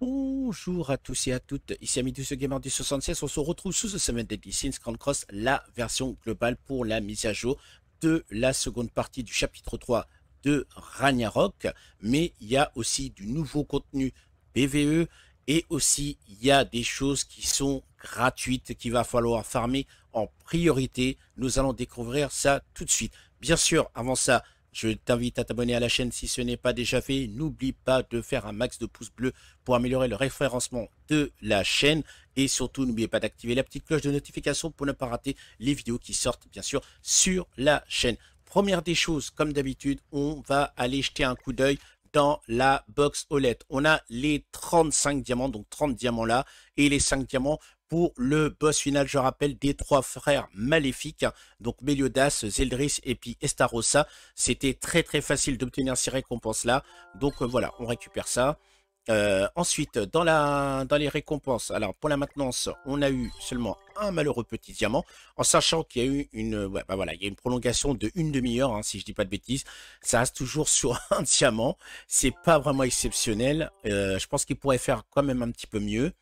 Bonjour à tous et à toutes, ici Ami Gamer du 76, on se retrouve sous ce semaine Deadly Sins Grand Cross, la version globale pour la mise à jour de la seconde partie du chapitre 3 de Ragnarok, mais il y a aussi du nouveau contenu PVE et aussi il y a des choses qui sont gratuites qu'il va falloir farmer en priorité. Nous allons découvrir ça tout de suite. Bien sûr, avant ça, je t'invite à t'abonner à la chaîne si ce n'est pas déjà fait. N'oublie pas de faire un max de pouces bleus pour améliorer le référencement de la chaîne. Et surtout, n'oubliez pas d'activer la petite cloche de notification pour ne pas rater les vidéos qui sortent, bien sûr, sur la chaîne. Première des choses, comme d'habitude, on va aller jeter un coup d'œil dans la box OLED. On a les 35 diamants, donc 30 diamants là, et les 5 diamants pour le boss final, je rappelle, des trois frères maléfiques, donc Meliodas, Zeldris et puis Estarossa. C'était très très facile d'obtenir ces récompenses-là. Donc euh, voilà, on récupère ça. Euh, ensuite, dans, la, dans les récompenses, alors pour la maintenance, on a eu seulement un malheureux petit diamant, en sachant qu'il y a eu une, bah voilà, il y a une prolongation de une demi-heure, hein, si je dis pas de bêtises. Ça reste toujours sur un diamant. C'est pas vraiment exceptionnel. Euh, je pense qu'il pourrait faire quand même un petit peu mieux.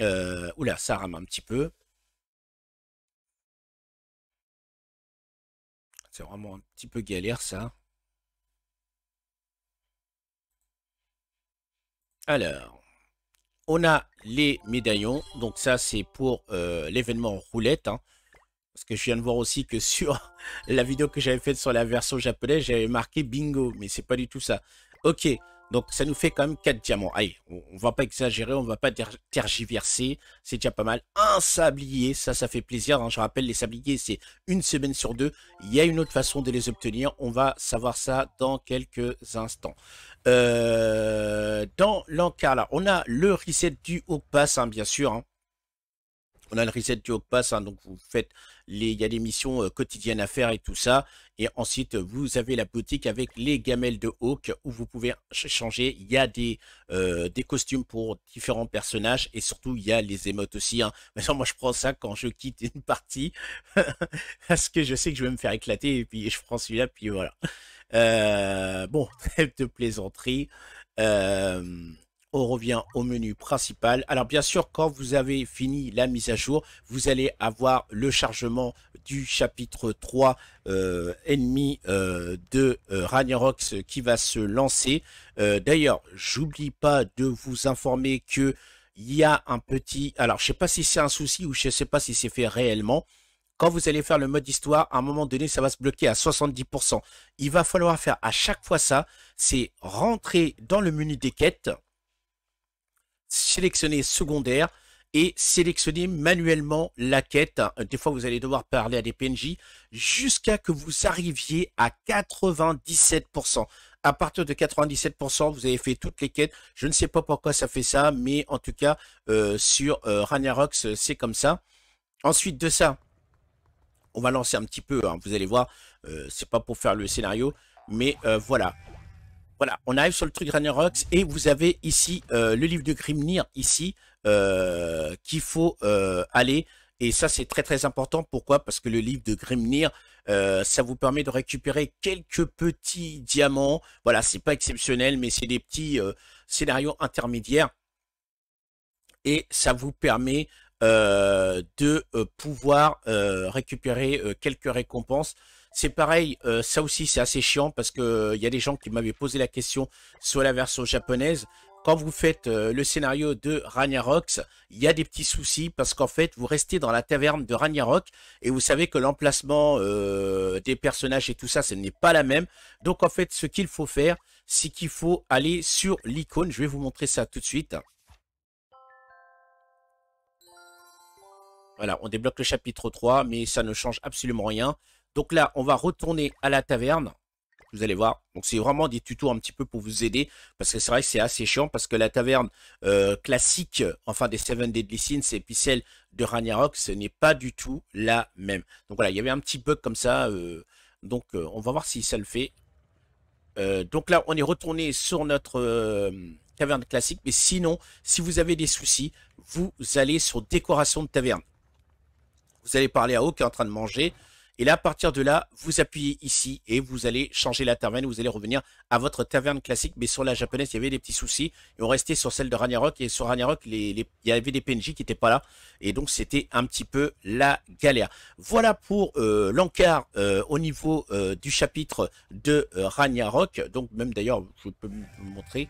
Euh, oula, ça rame un petit peu. C'est vraiment un petit peu galère ça. Alors, on a les médaillons. Donc ça, c'est pour euh, l'événement roulette. Hein. Parce que je viens de voir aussi que sur la vidéo que j'avais faite sur la version japonaise, j'avais marqué bingo. Mais c'est pas du tout ça. Ok, donc ça nous fait quand même 4 diamants. Allez, on, va pas exagérer, on va pas tergiverser. C'est déjà pas mal. Un sablier, ça, ça fait plaisir. Hein. Je rappelle, les sabliers, c'est une semaine sur deux. Il y a une autre façon de les obtenir. On va savoir ça dans quelques instants. Euh, dans l'encart, là, on a le reset du haut pass, hein, bien sûr. Hein on a le reset du Pass, hein, donc vous faites les, il y a des missions euh, quotidiennes à faire et tout ça. Et ensuite, euh, vous avez la boutique avec les gamelles de Hawk où vous pouvez changer. Il y a des, euh, des costumes pour différents personnages et surtout il y a les émotes aussi. Hein. mais Maintenant, moi je prends ça quand je quitte une partie parce que je sais que je vais me faire éclater et puis je prends celui-là, puis voilà. bon, de plaisanterie on revient au menu principal. Alors bien sûr, quand vous avez fini la mise à jour, vous allez avoir le chargement du chapitre 3 euh, ennemi euh, de euh, Ragnarok qui va se lancer. D'ailleurs, j'oublie pas de vous informer que il y a un petit... Alors je sais pas si c'est un souci ou je sais pas si c'est fait réellement. Quand vous allez faire le mode histoire, à un moment donné, ça va se bloquer à 70%. Il va falloir faire à chaque fois ça, c'est rentrer dans le menu des quêtes, sélectionner secondaire et sélectionner manuellement la quête. Des fois, vous allez devoir parler à des PNJ jusqu'à que vous arriviez à 97%. À partir de 97%, vous avez fait toutes les quêtes. Je ne sais pas pourquoi ça fait ça, mais en tout cas, euh, sur euh, euh, c'est comme ça. Ensuite de ça, on va lancer un petit peu. Hein. vous allez voir, euh, c'est pas pour faire le scénario, mais voilà. Voilà, on arrive sur le truc Ragnarok et vous avez ici euh, le livre de Grimnir ici euh, qu'il faut euh, aller. Et ça, c'est très très important. Pourquoi Parce que le livre de Grimnir, ça vous permet de récupérer quelques petits diamants. Voilà, c'est pas exceptionnel, mais c'est des petits scénarios intermédiaires. Et ça vous permet de pouvoir récupérer quelques récompenses. C'est pareil, euh, ça aussi c'est assez chiant parce qu'il euh, il y a des gens qui m'avaient posé la question sur la version japonaise. Quand vous faites euh, le scénario de Ragnarok, il y a des petits soucis parce qu'en fait vous restez dans la taverne de Ragnarok et vous savez que l'emplacement des personnages et tout ça, ce n'est pas la même. Donc en fait, ce qu'il faut faire, c'est qu'il faut aller sur l'icône. Je vais vous montrer ça tout de suite. Voilà, on débloque le chapitre 3, mais ça ne change absolument rien. Donc là, on va retourner à la taverne. Vous allez voir. Donc c'est vraiment des tutos un petit peu pour vous aider. Parce que c'est vrai que c'est assez chiant. Parce que la taverne euh, classique, enfin des Seven Deadly Sins et puis celle de Ragnarok, ce n'est pas du tout la même. Donc voilà, il y avait un petit bug comme ça. Euh, donc euh, on va voir si ça le fait. donc là, on est retourné sur notre taverne classique. Mais sinon, si vous avez des soucis, vous allez sur décoration de taverne. Vous allez parler à O qui est en train de manger. Et là, à partir de là, vous appuyez ici et vous allez changer la taverne. Vous allez revenir à votre taverne classique. Mais sur la japonaise, il y avait des petits soucis. Et on resté sur celle de Ragnarok. Et sur Ragnarok, les, il y avait des PNJ qui n'étaient pas là. Et donc, c'était un petit peu la galère. Voilà pour euh, l'encart euh, au niveau euh, du chapitre de Ragnarok. Donc, même d'ailleurs, je peux vous montrer.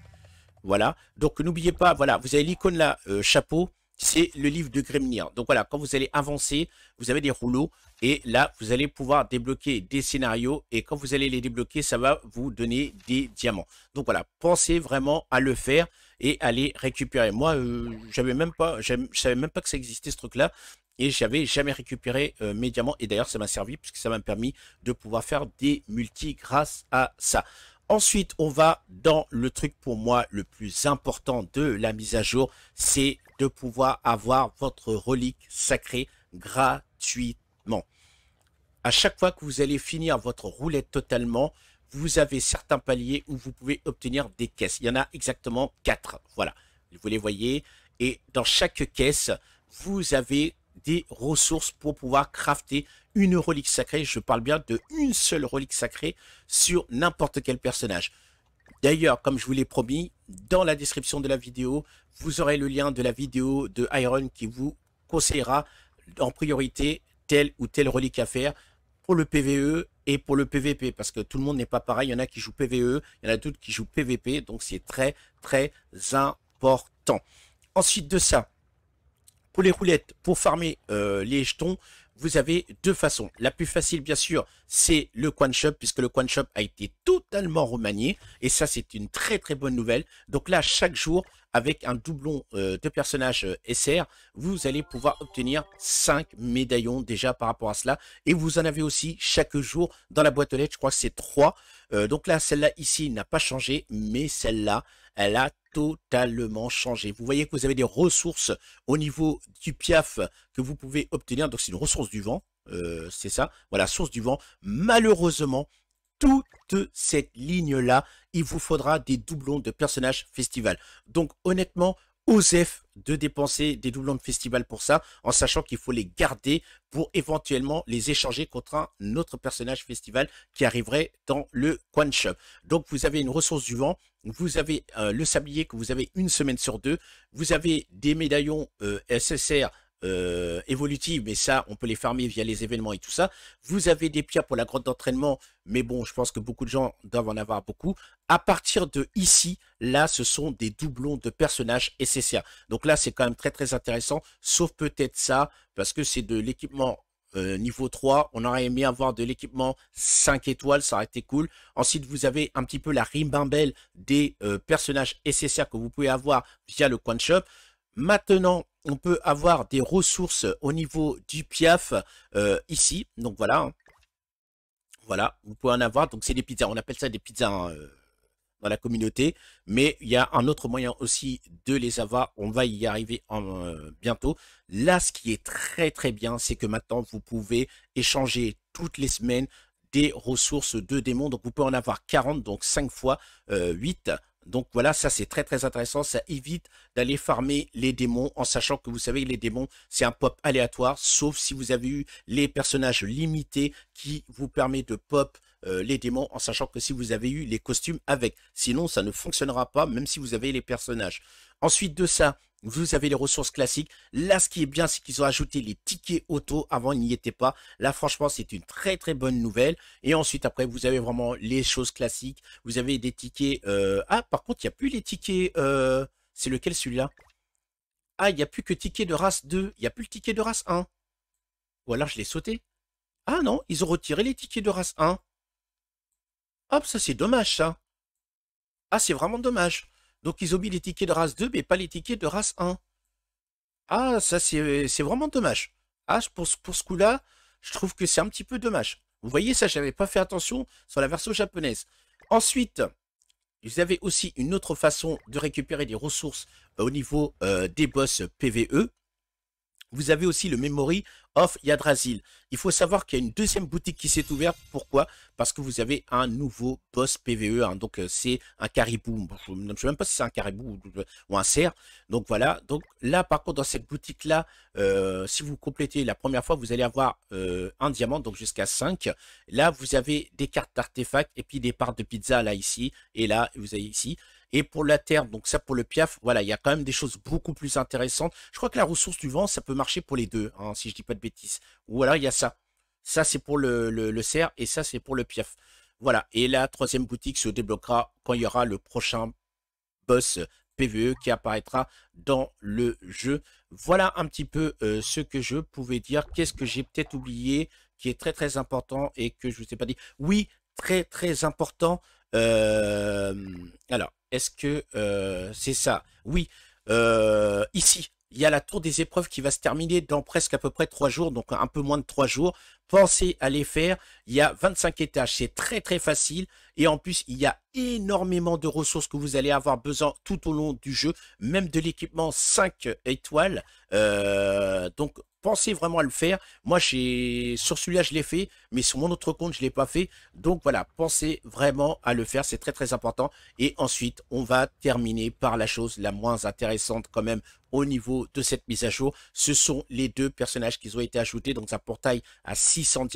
Voilà. Donc, n'oubliez pas, voilà, vous avez l'icône là, chapeau c'est le livre de Grimnir. Donc voilà, quand vous allez avancer, vous avez des rouleaux et là, vous allez pouvoir débloquer des scénarios et quand vous allez les débloquer, ça va vous donner des diamants. Donc voilà, pensez vraiment à le faire et à les récupérer. Moi, je euh, j'avais même pas, savais même pas que ça existait ce truc-là et j'avais jamais récupéré euh, mes diamants et d'ailleurs, ça m'a servi puisque ça m'a permis de pouvoir faire des multis grâce à ça. Ensuite, on va dans le truc pour moi le plus important de la mise à jour, c'est de pouvoir avoir votre relique sacrée gratuitement. À chaque fois que vous allez finir votre roulette totalement, vous avez certains paliers où vous pouvez obtenir des caisses. Il y en a exactement quatre. Voilà, vous les voyez. Et dans chaque caisse, vous avez des ressources pour pouvoir crafter une relique sacrée. Je parle bien de une seule relique sacrée sur n'importe quel personnage. D'ailleurs, comme je vous l'ai promis, dans la description de la vidéo, vous aurez le lien de la vidéo de Iron qui vous conseillera en priorité telle ou telle relique à faire pour le PVE et pour le PVP, parce que tout le monde n'est pas pareil. Il y en a qui jouent PVE, il y en a d'autres qui jouent PVP, donc c'est très, très important. Ensuite de ça, pour les roulettes, pour farmer euh, les jetons, vous avez deux façons. La plus facile, bien sûr, c'est le Quan Shop, puisque le Quan Shop a été totalement remanié. Et ça, c'est une très très bonne nouvelle. Donc là, chaque jour, avec un doublon euh, de personnages euh, SR, vous allez pouvoir obtenir 5 médaillons déjà par rapport à cela. Et vous en avez aussi chaque jour dans la boîte aux lettres, je crois que c'est 3. donc là, celle-là ici n'a pas changé, mais celle-là, elle a totalement changé. Vous voyez que vous avez des ressources au niveau du piaf que vous pouvez obtenir. Donc c'est une ressource du vent, euh, c'est ça. Voilà, source du vent. Malheureusement, toute cette ligne-là, il vous faudra des doublons de personnages festival. Donc honnêtement, OSEF de dépenser des doublons de festival pour ça, en sachant qu'il faut les garder pour éventuellement les échanger contre un autre personnage festival qui arriverait dans le Quan Donc vous avez une ressource du vent, vous avez euh, le sablier que vous avez une semaine sur deux, vous avez des médaillons euh, SSR euh, évolutive, mais ça, on peut les farmer via les événements et tout ça. Vous avez des pierres pour la grotte d'entraînement, mais bon, je pense que beaucoup de gens doivent en avoir beaucoup. À partir de ici, là, ce sont des doublons de personnages SSR Donc là, c'est quand même très très intéressant, sauf peut-être ça, parce que c'est de l'équipement euh, niveau 3, on aurait aimé avoir de l'équipement 5 étoiles, ça aurait été cool. Ensuite, vous avez un petit peu la rimbambelle des euh, personnages SSR que vous pouvez avoir via le coin shop. Maintenant, on peut avoir des ressources au niveau du piaf euh, ici. Donc voilà. Voilà, vous pouvez en avoir. Donc c'est des pizzas. On appelle ça des pizzas hein, euh, dans la communauté. Mais il y a un autre moyen aussi de les avoir. On va y arriver en, euh, bientôt. Là, ce qui est très très bien, c'est que maintenant, vous pouvez échanger toutes les semaines des ressources de démons. Donc vous pouvez en avoir 40, donc 5 fois huit. 8. Donc voilà, ça c'est très très intéressant, ça évite d'aller farmer les démons en sachant que vous savez les démons c'est un pop aléatoire sauf si vous avez eu les personnages limités qui vous permet de pop euh, les démons en sachant que si vous avez eu les costumes avec. Sinon ça ne fonctionnera pas même si vous avez les personnages. Ensuite de ça, vous avez les ressources classiques. Là, ce qui est bien, c'est qu'ils ont ajouté les tickets auto. Avant, il n'y était pas. Là, franchement, c'est une très, très bonne nouvelle. Et ensuite, après, vous avez vraiment les choses classiques. Vous avez des tickets... Euh, ah, par contre, il n'y a plus les tickets... Euh, c'est lequel, celui-là Ah, il n'y a plus que ticket de race 2. Il n'y a plus le ticket de race 1. Ou alors, je l'ai sauté. Ah non, ils ont retiré les tickets de race 1. Hop, ça, c'est dommage, ça. Ah, c'est vraiment dommage. Donc ils ont mis les tickets de race 2, mais pas les tickets de race 1. Ah, ça c'est vraiment dommage. Ah, pour, ce coup-là, je trouve que c'est un petit peu dommage. Vous voyez, ça, j'avais pas fait attention sur la version japonaise. Ensuite, vous avez aussi une autre façon de récupérer des ressources euh, au niveau euh, des boss PVE. Vous avez aussi le memory a Yadrazil. Il faut savoir qu'il y a une deuxième boutique qui s'est ouverte. Pourquoi Parce que vous avez un nouveau boss PVE. Hein. Donc, euh, c'est un caribou. Je ne sais même pas si c'est un caribou ou, un cerf. Donc, voilà. Donc, là, par contre, dans cette boutique-là, euh, si vous complétez la première fois, vous allez avoir euh, un diamant, donc jusqu'à 5. Là, vous avez des cartes d'artefacts et puis des parts de pizza, là, ici. Et là, vous avez ici. Et pour la terre, donc ça pour le piaf, voilà, il y a quand même des choses beaucoup plus intéressantes. Je crois que la ressource du vent, ça peut marcher pour les deux, hein, si je dis pas de bêtises. Ou alors il y a ça. Ça c'est pour le, cerf et ça c'est pour le piaf. Voilà, et la troisième boutique se débloquera quand il y aura le prochain boss PVE qui apparaîtra dans le jeu. Voilà un petit peu euh, ce que je pouvais dire. Qu'est-ce que j'ai peut-être oublié qui est très très important et que je ne vous ai pas dit Oui, très très important. Euh, alors, est-ce que euh, c'est ça Oui, euh, ici, il y a la tour des épreuves qui va se terminer dans presque à peu près trois jours, donc un peu moins de trois jours. Pensez à les faire. Il y a 25 étages, c'est très très facile. Et en plus, il y a énormément de ressources que vous allez avoir besoin tout au long du jeu, même de l'équipement 5 étoiles. Euh, donc, pensez vraiment à le faire. Moi, sur celui-là, je l'ai fait, mais sur mon autre compte, je ne l'ai pas fait. Donc voilà, pensez vraiment à le faire, c'est très très important. Et ensuite, on va terminer par la chose la moins intéressante quand même au niveau de cette mise à jour. Ce sont les deux personnages qui ont été ajoutés, donc un portail à 6 sans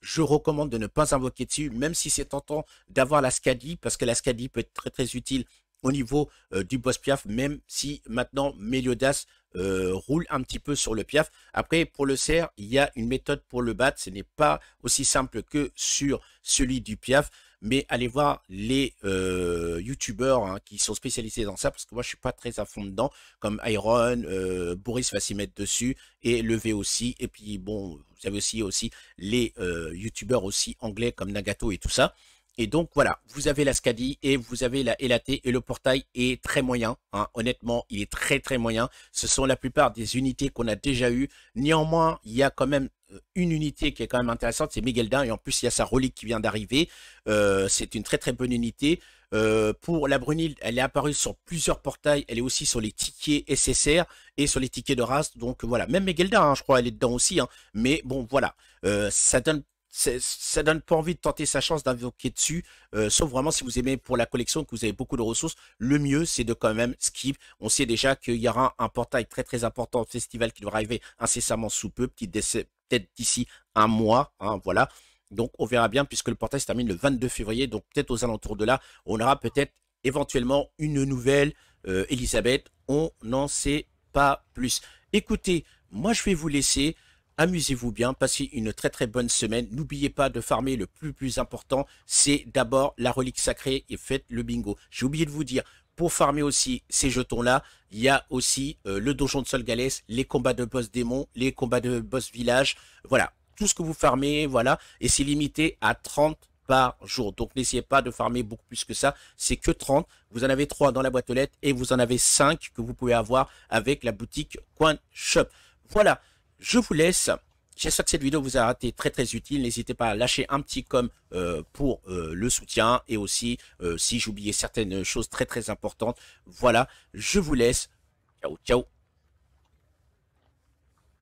je recommande de ne pas invoquer dessus, même si c'est tentant d'avoir la Scadi, parce que la Scadi peut être très très utile au niveau euh, du boss Piaf, même si maintenant Meliodas euh, roule un petit peu sur le Piaf. Après, pour le cerf, il y a une méthode pour le battre, ce n'est pas aussi simple que sur celui du Piaf mais allez voir les euh, youtubeurs hein, qui sont spécialisés dans ça, parce que moi je suis pas très à fond dedans, comme Iron, euh, Boris va s'y mettre dessus, et Levé aussi, et puis bon, vous avez aussi, aussi les Youtubers euh, youtubeurs aussi anglais comme Nagato et tout ça. Et donc voilà, vous avez la SCADI et vous avez la LAT et le portail est très moyen. Hein. Honnêtement, il est très très moyen. Ce sont la plupart des unités qu'on a déjà eues. Néanmoins, il y a quand même euh, une unité qui est quand même intéressante, c'est Megelda et en plus il y a sa relique qui vient d'arriver. Euh, c'est une très très bonne unité. Euh, pour la Brunil, elle est apparue sur plusieurs portails, elle est aussi sur les tickets SSR et sur les tickets de race, donc voilà, même Miguel hein, je crois, elle est dedans aussi, hein. mais bon voilà, ça donne ça donne pas envie de tenter sa chance d'invoquer dessus, euh, sauf vraiment si vous aimez pour la collection que vous avez beaucoup de ressources. Le mieux, c'est de quand même skip. On sait déjà qu'il y aura un portail très très important festival qui doit arriver incessamment sous peu, peut-être d'ici un mois, hein, voilà. Donc on verra bien puisque le portail se termine le 22 février, donc peut-être aux alentours de là, on aura peut-être éventuellement une nouvelle euh, Elisabeth, on n'en sait pas plus. Écoutez, moi je vais vous laisser amusez-vous bien, passez une très très bonne semaine. N'oubliez pas de farmer le plus plus important, c'est d'abord la relique sacrée et faites le bingo. J'ai oublié de vous dire, pour farmer aussi ces jetons-là, il y a aussi euh, le donjon de Solgales, les combats de boss démons, les combats de boss village, voilà. Tout ce que vous farmez, voilà, et c'est limité à 30 par jour. Donc n'essayez pas de farmer beaucoup plus que ça. C'est que 30. Vous en avez 3 dans la boîte aux lettres et vous en avez 5 que vous pouvez avoir avec la boutique Coin Shop. Voilà je vous laisse. J'espère que cette vidéo vous a été très très utile. N'hésitez pas à lâcher un petit comme euh, pour euh, le soutien et aussi euh, si j'oubliais certaines choses très très importantes. Voilà, je vous laisse. Ciao, ciao.